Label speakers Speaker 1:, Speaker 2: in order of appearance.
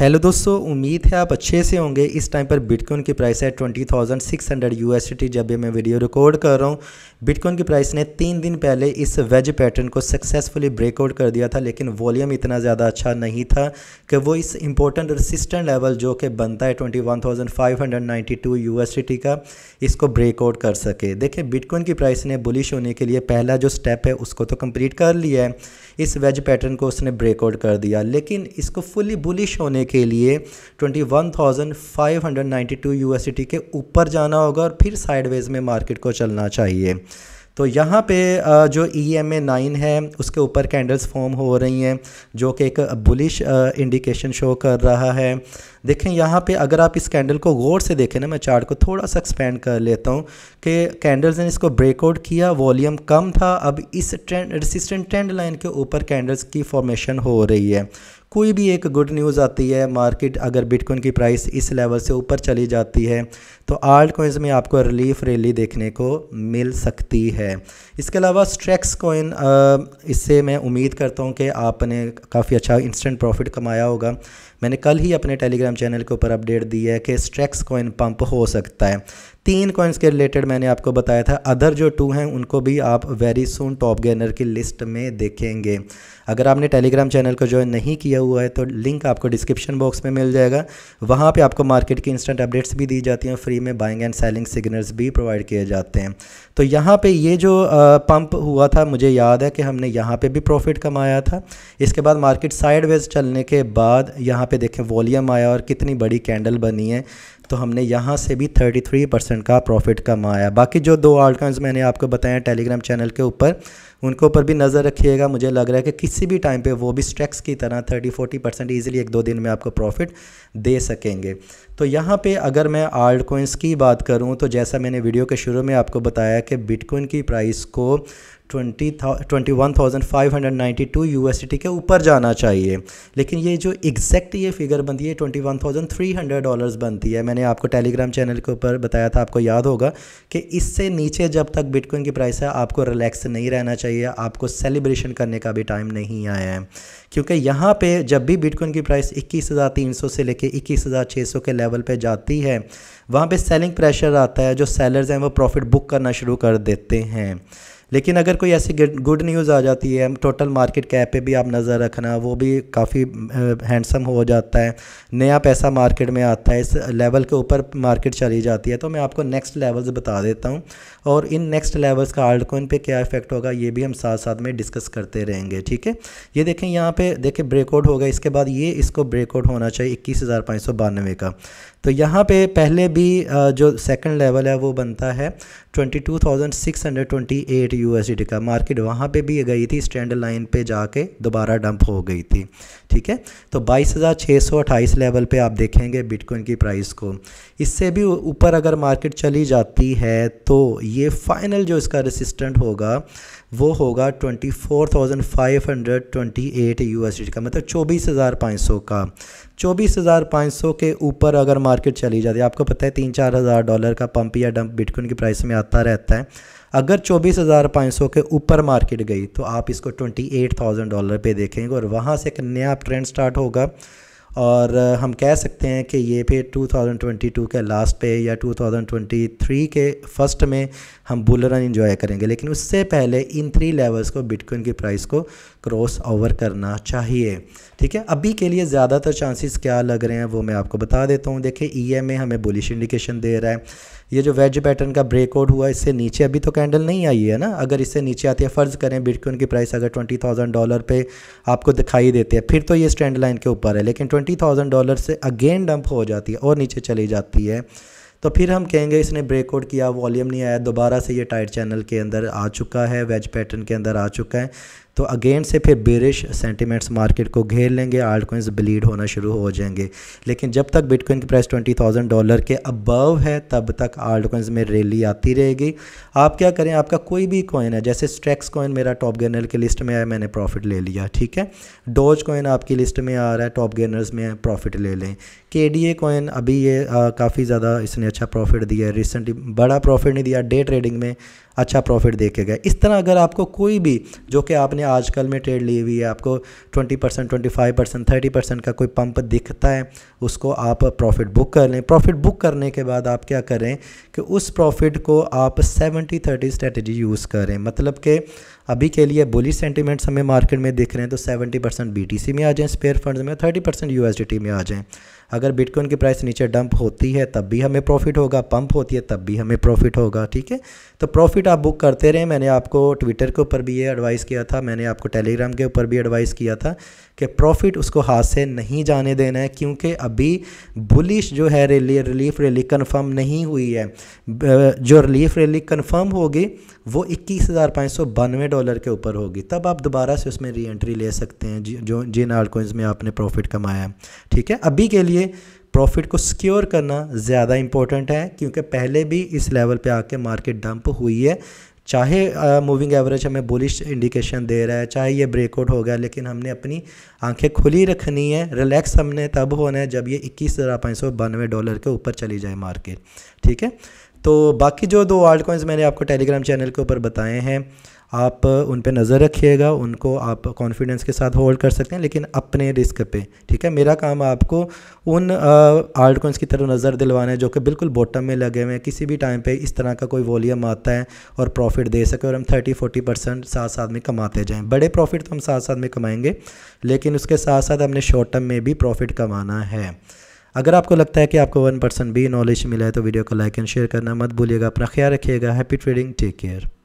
Speaker 1: hello दोस्तों उम्मीद है आप अच्छे से होंगे इस टाइम पर बिटकॉइन की प्राइस है twenty thousand six hundred U S T जब भी मैं वीडियो रिकॉर्ड कर रहा हूँ बिटकॉइन की प्राइस ने तीन दिन पहले इस वेज पैटर्न को सक्सेसफुली ब्रेकआउट कर दिया था लेकिन वॉल्यूम इतना ज़्यादा अच्छा नहीं था कि वो इस इंपॉर्टेंट रसिस्टेंट लेवल जो कि बनता है twenty one thousand five hundred ninety two U S T का इसको ब्रेकआउट कर सके देखिए बिटकॉइन की प्राइस ने बुलिश होने के लिए पहला जो स्टेप है उसको तो कम्प्लीट कर लिया है इस वेज पैटर्न को उसने ब्रेकआउट कर दिया लेकिन इसको फुली बुलिश होने के लिए 21,592 यूएसडी के ऊपर जाना होगा और फिर साइडवेज में मार्केट को चलना चाहिए तो यहाँ पे जो ई एम ए नाइन है उसके ऊपर कैंडल्स फॉर्म हो रही हैं जो कि एक बुलिश इंडिकेशन शो कर रहा है देखें यहाँ पे अगर आप इस कैंडल को गौर से देखें ना मैं चार्ट को थोड़ा सा एक्सपेंड कर लेता हूँ कि कैंडल्स ने इसको ब्रेकआउट किया वॉल्यूम कम था अब इस ट्रेंड रेसिस्टेंट ट्रेंड लाइन के ऊपर कैंडल्स की फॉर्मेशन हो रही है कोई भी एक गुड न्यूज़ आती है मार्केट अगर बिटकॉइन की प्राइस इस लेवल से ऊपर चली जाती है तो आर्ट कोइंस में आपको रिलीफ रैली देखने को मिल सकती है इसके अलावा स्ट्रैक्स कोइन इससे मैं उम्मीद करता हूँ कि आपने काफ़ी अच्छा इंस्टेंट प्रॉफिट कमाया होगा मैंने कल ही अपने टेलीग्राम चैनल के ऊपर अपडेट दी है कि स्ट्रैक्स कोइन पंप हो सकता है तीन कॉइन्स के रिलेटेड मैंने आपको बताया था अदर जो टू हैं उनको भी आप वेरी सुन टॉप गेनर की लिस्ट में देखेंगे अगर आपने टेलीग्राम चैनल को ज्वाइन नहीं किया हुआ है तो लिंक आपको डिस्क्रिप्शन बॉक्स में मिल जाएगा वहाँ पे आपको मार्केट की इंस्टेंट अपडेट्स भी दी जाती हैं फ्री में बाइंग एंड सेलिंग सिग्नल्स भी प्रोवाइड किए जाते हैं तो यहाँ पे ये जो पंप हुआ था मुझे याद है कि हमने यहाँ पे भी प्रॉफिट कमाया था इसके बाद मार्केट साइडवेज चलने के बाद यहाँ पे देखें वॉल्यूम आया और कितनी बड़ी कैंडल बनी है तो हमने यहाँ से भी 33 परसेंट का प्रॉफिट कमाया बाकी जो दो आउटकम्स मैंने आपको बताया टेलीग्राम चैनल के ऊपर उनके ऊपर भी नज़र रखिएगा मुझे लग रहा है कि किसी भी टाइम पे वो भी स्ट्रैक्स की तरह 30 40 परसेंट ईजिली एक दो दिन में आपको प्रॉफिट दे सकेंगे तो यहाँ पे अगर मैं आल्ट कोइंस की बात करूँ तो जैसा मैंने वीडियो के शुरू में आपको बताया कि बिटकॉइन की प्राइस को twenty twenty one thousand five hundred ninety two U S T के ऊपर जाना चाहिए लेकिन ये जो एग्जैक्ट ये फिगर बनती है twenty one thousand three hundred dollars बनती है मैंने आपको टेलीग्राम चैनल के ऊपर बताया था आपको याद होगा कि इससे नीचे जब तक बिटकॉइन की प्राइस है आपको रिलैक्स नहीं रहना चाहिए चाहिए आपको सेलिब्रेशन करने का भी टाइम नहीं आया है क्योंकि यहाँ पे जब भी बिटकॉइन की प्राइस इक्कीस हज़ार तीन सौ से लेके इक्कीस हज़ार सौ के लेवल पे जाती है वहाँ पे सेलिंग प्रेशर आता है जो सेलर्स हैं वो प्रॉफिट बुक करना शुरू कर देते हैं लेकिन अगर कोई ऐसी गुड न्यूज़ आ जाती है टोटल मार्केट कैप पे भी आप नज़र रखना वो भी काफ़ी हैंडसम हो जाता है नया पैसा मार्केट में आता है इस लेवल के ऊपर मार्केट चली जाती है तो मैं आपको नेक्स्ट लेवल्स बता देता हूँ और इन नेक्स्ट लेवल्स का आल्ट कॉइन पर क्या इफेक्ट होगा ये भी हम साथ साथ में डिस्कस करते रहेंगे ठीक है ये देखें यहाँ पर देखें ब्रेकआउट होगा इसके बाद ये इसको ब्रेकआउट होना चाहिए इक्कीस का तो यहाँ पे पहले भी जो सेकंड लेवल है वो बनता है एट थी यूएसडी का मार्केट वहाँ पे भी गई थी स्टैंड लाइन पे जाके दोबारा डंप हो गई थी ठीक है तो 22,628 लेवल पे आप देखेंगे बिटकॉइन की प्राइस को इससे भी ऊपर अगर मार्केट चली जाती है तो ये फाइनल जो इसका रेसिस्टेंट होगा वो होगा twenty four thousand five hundred twenty eight U S D का मतलब चौबीस हज़ार पाँच सौ का चौबीस हज़ार पाँच सौ के ऊपर अगर मार्केट चली जाती है आपको पता है तीन चार हज़ार डॉलर का पंप या डंप बिटकॉइन की प्राइस में आता रहता है अगर चौबीस हज़ार पाँच सौ के ऊपर मार्केट गई तो आप इसको ट्वेंटी एट थाउजेंड डॉलर पर देखेंगे और वहाँ से एक नया ट्रेंड स्टार्ट होगा और हम कह सकते हैं कि ये फिर 2022 के लास्ट पे या 2023 के फर्स्ट में हम बुल रन इन्जॉय करेंगे लेकिन उससे पहले इन थ्री लेवल्स को बिटकॉइन की प्राइस को क्रॉस ओवर करना चाहिए ठीक है अभी के लिए ज़्यादातर चांसेस क्या लग रहे हैं वो मैं आपको बता देता हूँ देखिए ई एम ए हमें बुलिश इंडिकेशन दे रहा है ये जो वेज पैटर्न का ब्रेकआउट हुआ इससे नीचे अभी तो कैंडल नहीं आई है ना अगर इससे नीचे आती है फ़र्ज़ करें बिटकॉइन की प्राइस अगर ट्वेंटी थाउजेंड डॉलर पर आपको दिखाई देती है फिर तो ये स्टैंड लाइन के ऊपर है लेकिन ट्वेंटी थाउजेंड डॉलर से अगेन डंप हो जाती है और नीचे चली जाती है तो फिर हम कहेंगे इसने ब्रेकआउट किया वॉल्यूम नहीं आया दोबारा से ये टाइट चैनल के अंदर आ चुका है वेज पैटर्न के अंदर आ चुका है तो अगेन से फिर बेरिश सेंटीमेंट्स मार्केट को घेर लेंगे आल्ट कोइंस ब्लीड होना शुरू हो जाएंगे लेकिन जब तक बिटकॉइन की प्राइस ट्वेंटी थाउजेंड डॉलर के अबव है तब तक आल्ट कोइंस में रैली आती रहेगी आप क्या करें आपका कोई भी कॉइन है जैसे स्ट्रैक्स कॉइन मेरा टॉप गेनर की लिस्ट में आया मैंने प्रॉफिट ले लिया ठीक है डोज कॉइन आपकी लिस्ट में आ रहा है टॉप गेनर्स में प्रॉफिट ले लें के डी ए कॉइन अभी ये काफ़ी ज़्यादा इसने अच्छा प्रॉफिट दिया है रिसेंटली बड़ा प्रॉफिट नहीं दिया डे ट्रेडिंग में अच्छा प्रॉफिट दे के गए इस तरह अगर आपको कोई भी जो कि आपने आजकल में ट्रेड ली हुई है आपको twenty percent twenty five percent thirty percent का कोई पंप दिखता है उसको आप प्रॉफिट बुक कर लें प्रॉफिट बुक करने के बाद आप क्या करें कि उस प्रॉफिट को आप सेवेंटी थर्टी स्ट्रेटजी यूज़ करें मतलब कि अभी के लिए बोली सेंटीमेंट्स हमें मार्केट में दिख रहे हैं तो सेवेंटी परसेंट बी में आ जाएँ स्पेयर फंड में थर्टी परसेंट यू में आ जाएँ अगर बिटकॉइन की प्राइस नीचे डंप होती है तब भी हमें प्रॉफिट होगा पंप होती है तब भी हमें प्रॉफिट होगा ठीक है तो प्रॉफिट आप बुक करते रहें मैंने आपको ट्विटर के ऊपर भी ये एडवाइस किया था मैंने आपको टेलीग्राम के ऊपर भी एडवाइस किया था कि प्रॉफिट उसको हाथ से नहीं जाने देना है क्योंकि अभी बुलिश जो है रैली रिलीफ रैली कन्फर्म नहीं हुई है जो रिलीफ रैली कन्फर्म होगी वो इक्कीस हज़ार पाँच सौ बानवे डॉलर के ऊपर होगी तब आप दोबारा से उसमें री एंट्री ले सकते हैं जो जिन आल्ट में आपने प्रॉफिट कमाया है ठीक है अभी के लिए लिए प्रॉफिट को सिक्योर करना ज़्यादा इंपॉर्टेंट है क्योंकि पहले भी इस लेवल पे आके मार्केट डंप हुई है चाहे मूविंग एवरेज हमें बुलिश इंडिकेशन दे रहा है चाहे ये ब्रेकआउट हो गया लेकिन हमने अपनी आंखें खुली रखनी है रिलैक्स हमने तब होना है जब ये इक्कीस हज़ार पाँच सौ बानवे डॉलर के ऊपर चली जाए मार्केट ठीक है तो बाकी जो दो आल्ट कॉइन्स मैंने आपको टेलीग्राम चैनल के ऊपर बताए हैं आप उन पर नज़र रखिएगा उनको आप कॉन्फिडेंस के साथ होल्ड कर सकते हैं लेकिन अपने रिस्क पे ठीक है मेरा काम आपको उन आर्ट कॉइंस की तरफ नज़र दिलवाना है जो कि बिल्कुल बॉटम में लगे हुए हैं किसी भी टाइम पे इस तरह का कोई वॉल्यूम आता है और प्रॉफिट दे सके और हम थर्टी फोर्टी परसेंट साथ साथ में कमाते जाएँ बड़े प्रॉफिट तो हम साथ साथ में कमाएँगे लेकिन उसके साथ साथ हमने शॉर्ट टर्म में भी प्रॉफिट कमाना है अगर आपको लगता है कि आपको वन परसेंट भी नॉलेज मिला है तो वीडियो को लाइक एंड शेयर करना मत भूलिएगा अपना ख्याल रखिएगा हैप्पी ट्रेडिंग टेक केयर